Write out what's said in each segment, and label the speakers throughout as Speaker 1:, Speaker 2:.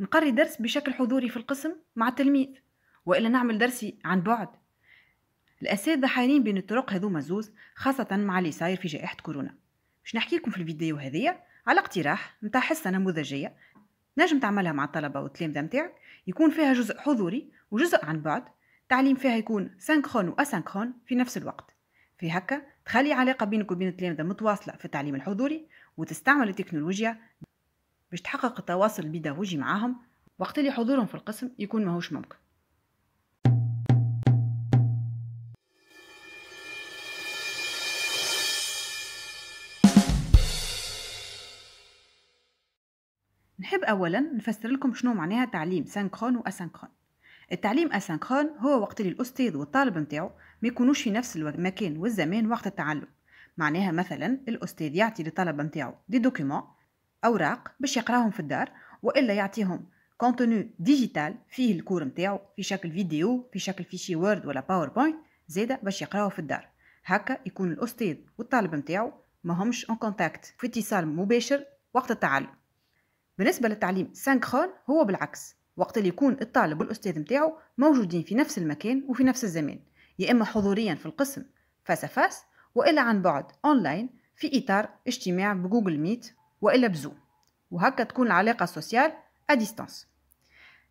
Speaker 1: نقري درس بشكل حضوري في القسم مع التلميذ وإلا نعمل درسي عن بعد الأساتذة حايرين بين الطرق هذوما زوز خاصة مع اللي صاير في جائحة كورونا باش نحكي لكم في الفيديو هذيا على اقتراح متاع حصة نموذجية نجم تعملها مع الطلبة والتلامذة متاعك يكون فيها جزء حضوري وجزء عن بعد تعليم فيها يكون سانكرون وأسانكرون في نفس الوقت في هكا تخلي علاقة بينك وبين التلامذة متواصلة في التعليم الحضوري وتستعمل التكنولوجيا باش تحقق التواصل البيداغوجي معاهم وقت اللي حضورهم في القسم يكون ماهوش ممكن نحب اولا نفسر لكم شنو معناها تعليم سانكرون واسانكرون التعليم اسانكرون هو وقت اللي الاستاذ والطالب نتاعو ما يكونوش في نفس المكان والزمان وقت التعلم معناها مثلا الاستاذ يعطي للطلبه نتاعو دي دوكيومون اوراق باش يقراهم في الدار والا يعطيهم كونتوني ديجيتال فيه الكور نتاعو في شكل فيديو في شكل فيشي وورد ولا باوربوينت زيدا باش يقراو في الدار هكا يكون الاستاذ والطالب نتاعو ماهمش اون كونتاكت في اتصال مباشر وقت التعلم بالنسبه للتعليم سانكرون هو بالعكس وقت اللي يكون الطالب والاستاذ نتاعو موجودين في نفس المكان وفي نفس الزمان يا اما حضوريا في القسم فاس فاس والا عن بعد اونلاين في اطار اجتماع بجوجل ميت وإلا بزوم وهكا تكون العلاقة السوسيال أديستانس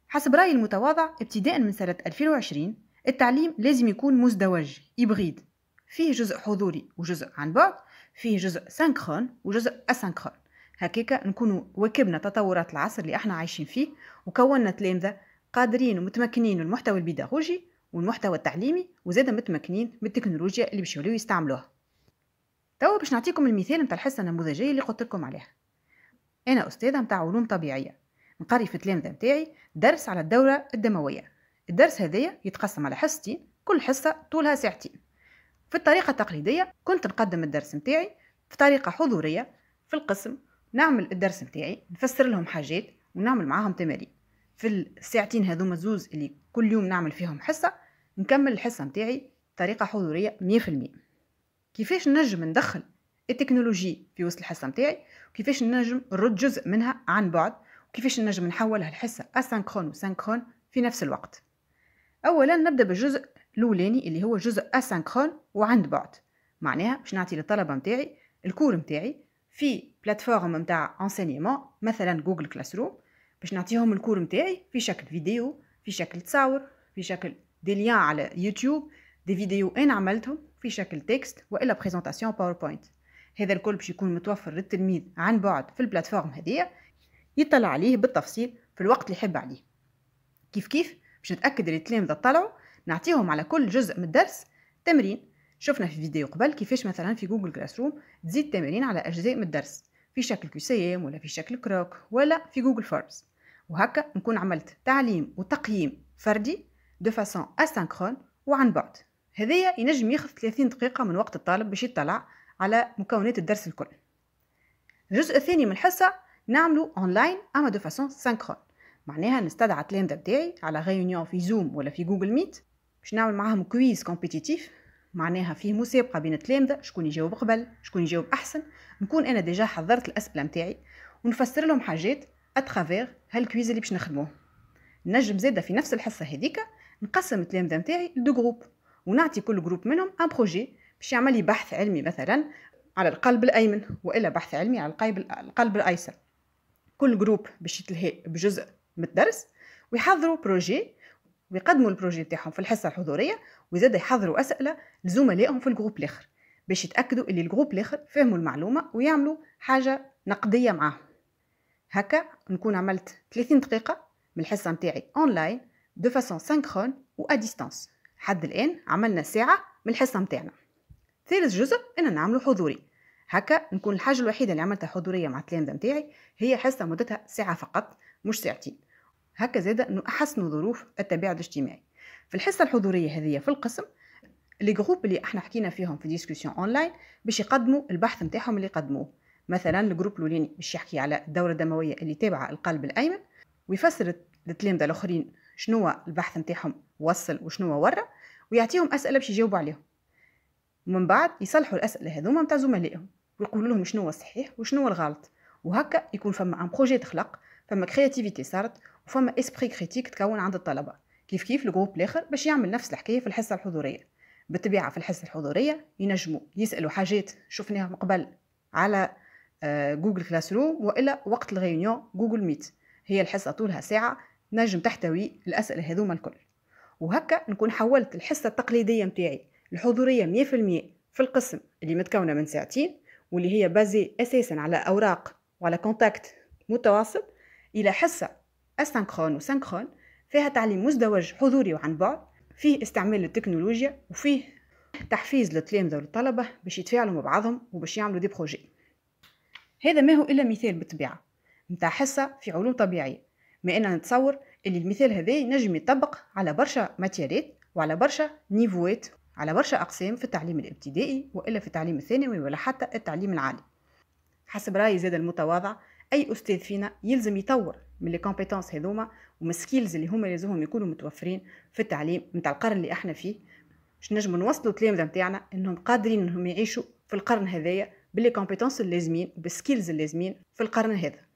Speaker 1: حسب رأيي المتواضع ابتداء من سنة 2020 التعليم لازم يكون مزدوج إبغيد فيه جزء حضوري وجزء عن بعد فيه جزء سنكرون وجزء اسنكرون هكاك نكون واكبنا تطورات العصر اللي احنا عايشين فيه وكوننا تلامذة قادرين ومتمكنين من المحتوى البيداغوجي والمحتوى التعليمي وزادا متمكنين من التكنولوجيا اللي باش يوليو يستعملوها توا باش نعطيكم المثال نتاع الحصه النموذجيه اللي قلت لكم عليها أنا أستاذة متاع علوم طبيعية نقري في التلامذة متاعي درس على الدورة الدموية الدرس هذايا يتقسم على حصتين كل حصة طولها ساعتين في الطريقة التقليدية كنت نقدم الدرس متاعي في طريقة حضورية في القسم نعمل الدرس متاعي نفسر لهم حاجات ونعمل معاهم تمارين في الساعتين هذوما زوز اللي كل يوم نعمل فيهم حصة نكمل الحصة متاعي بطريقة حضورية مية في المية كيفاش نجم ندخل التكنولوجي في وسط الحصه نتاعي وكيفاش نجم نرد جزء منها عن بعد وكيفاش نجم نحولها لحصه اسنكرون وسنكرون في نفس الوقت اولا نبدا بالجزء الاولاني اللي هو جزء اسنكرون وعند بعد معناها باش نعطي للطلبه نتاعي الكور نتاعي في بلاتفورم نتاع انسينيمون مثلا جوجل كلاس روم باش نعطيهم الكور نتاعي في شكل فيديو في شكل تصاور في شكل دي ليان على يوتيوب دي فيديو انا عملتهم في شكل تكست والا بريزونطاسيون باوربوينت هذا الكل باش يكون متوفر للتلميذ عن بعد في البلاتفورم هذيا يطلع عليه بالتفصيل في الوقت اللي يحب عليه كيف كيف باش نتاكد اللي التلامذه طلعوا نعطيهم على كل جزء من الدرس تمرين شفنا في فيديو قبل كيفاش مثلا في جوجل كلاس روم تزيد تمارين على اجزاء من الدرس في شكل كيسيام ولا في شكل كروك ولا في جوجل فورمز وهكا نكون عملت تعليم وتقييم فردي دو فاسون اسينكرون وعن بعد هذايا ينجم ياخذ 30 دقيقه من وقت الطالب باش يطلع على مكونات الدرس الكل الجزء الثاني من الحصة نعمله أونلاين أما دو فاسون سانكرون معناها نستدعى التلامذة بتاعي على غيونيون في زوم ولا في جوجل ميت باش نعمل معاهم كويز كومبيتيتيف معناها فيه مسابقة بين التلامذة شكون يجاوب قبل شكون يجاوب أحسن نكون أنا ديجا حضرت الأسئلة نتاعي ونفسر لهم حاجات أتخافيغ هالكويز اللي باش نخدموه نجم زادة في نفس الحصة هذيك نقسم التلامذة نتاعي لدو جروب ونعطي كل جروب منهم ان بروجي باش يعمل لي بحث علمي مثلا على القلب الايمن والا بحث علمي على القلب القلب الايسر كل جروب باش يتلهي بجزء من الدرس ويحضروا بروجي ويقدموا البروجي نتاعهم في الحصه الحضوريه وزاد يحضروا اسئله لزملائهم في الجروب الاخر باش يتاكدوا اللي الجروب الاخر فهموا المعلومه ويعملوا حاجه نقديه معاهم هكا نكون عملت 30 دقيقه من الحصه نتاعي اونلاين دو فاسون سينكرون و ا ديستانس حد الان عملنا ساعه من الحصه نتاعنا ثالث جزء ان نعمله حضوري هكا نكون الحاجه الوحيده اللي عملتها حضوريه مع التلامذه متاعي هي حصه مدتها ساعه فقط مش ساعتين هكا زادا انه احسنوا ظروف التباعد الاجتماعي في الحصه الحضوريه هذه في القسم لي جروب اللي احنا حكينا فيهم في ديسكوسيون اونلاين باش يقدموا البحث نتاعهم اللي قدموه مثلا الجروب الاولاني باش يحكي على الدوره الدمويه اللي تابعه القلب الايمن ويفسر التلامذه الاخرين شنو البحث نتاعهم وصل وشنو ورا ويعطيهم اسئله باش يجاوبوا عليهم ومن بعد يصلحوا الاسئله هذوما نتاع زملائهم ويقولوا لهم شنو هو الصحيح وشنو هو الغلط وهكا يكون فما ان بروجي تخلق فما كرياتيفيتي صارت وفما اسبري كريتيك تكون عند الطلبه كيف كيف الجروب الاخر باش يعمل نفس الحكايه في الحصه الحضوريه بالطبيعه في الحصه الحضوريه ينجموا يسالوا حاجات شفناها من قبل على جوجل كلاس روم والا وقت الغيونيون جوجل ميت هي الحصه طولها ساعه نجم تحتوي الاسئله هذوما الكل وهكا نكون حولت الحصه التقليديه متاعي الحضورية 100% في القسم اللي متكونة من ساعتين واللي هي بازي أساسا على أوراق وعلى كونتاكت متواصل إلى حصة اسنكرون وسنكرون فيها تعليم مزدوج حضوري وعن بعد فيه استعمال التكنولوجيا وفيه تحفيز للتلامذة والطلبة باش يتفاعلوا مع بعضهم وباش يعملوا دي بروجي هذا ما هو إلا مثال بالطبيعة متاع حصة في علوم طبيعية ما أنا نتصور اللي المثال هذا نجم يطبق على برشا ماتيريت وعلى برشا نيفوات على برشا أقسام في التعليم الابتدائي وإلا في التعليم الثانوي ولا حتى التعليم العالي حسب رأيي زاد المتواضع أي أستاذ فينا يلزم يطور من لي كومبيتونس هذوما ومن السكيلز اللي هما لازمهم يكونوا متوفرين في التعليم نتاع القرن اللي احنا فيه باش نجمو نوصلوا التلامذه نتاعنا انهم قادرين انهم يعيشوا في القرن هذايا باللي كومبيتونس اللازمين وبالسكيلز اللازمين في القرن هذا